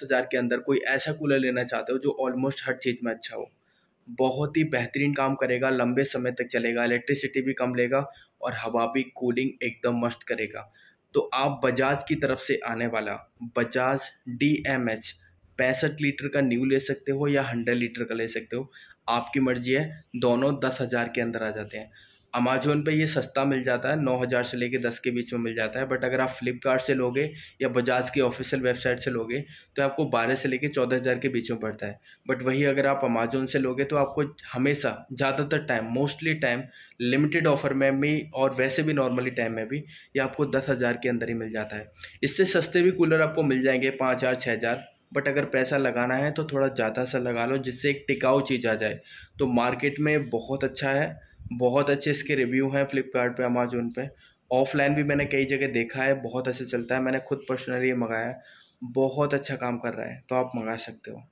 दस हज़ार के अंदर कोई ऐसा कूलर लेना चाहते हो जो ऑलमोस्ट हर चीज़ में अच्छा हो बहुत ही बेहतरीन काम करेगा लंबे समय तक चलेगा इलेक्ट्रिसिटी भी कम लेगा और हवा भी कूलिंग एकदम मस्त करेगा तो आप बजाज की तरफ से आने वाला बजाज डी एम एच पैंसठ लीटर का न्यू ले सकते हो या हंड्रेड लीटर का ले सकते हो आपकी मर्जी है दोनों दस हज़ार के अंदर आ जाते हैं अमेजोन पे ये सस्ता मिल जाता है नौ हज़ार से लेके दस के बीच में मिल जाता है बट अगर आप फ्लिपकार्ट से लोगे या बजाज की ऑफिशियल वेबसाइट से लोगे तो आपको बारह से लेके चौदह हज़ार के बीच में पड़ता है बट वही अगर आप अमेजोन से लोगे तो आपको हमेशा ज़्यादातर time mostly time limited offer में भी और वैसे भी नॉर्मली टाइम में भी ये आपको दस हज़ार के अंदर ही मिल जाता है इससे सस्ते भी कूलर आपको मिल जाएंगे पाँच हज़ार छः हज़ार बट अगर पैसा लगाना है तो थोड़ा ज़्यादा सा लगा लो जिससे एक टिकाऊ चीज़ आ जाए तो मार्केट में बहुत अच्छा है बहुत अच्छे इसके रिव्यू हैं फ्लिपकार्ट अमेजोन पर ऑफलाइन भी मैंने कई जगह देखा है बहुत अच्छा चलता है मैंने खुद पर्सनली मंगाया है बहुत अच्छा काम कर रहा है तो आप मंगा सकते हो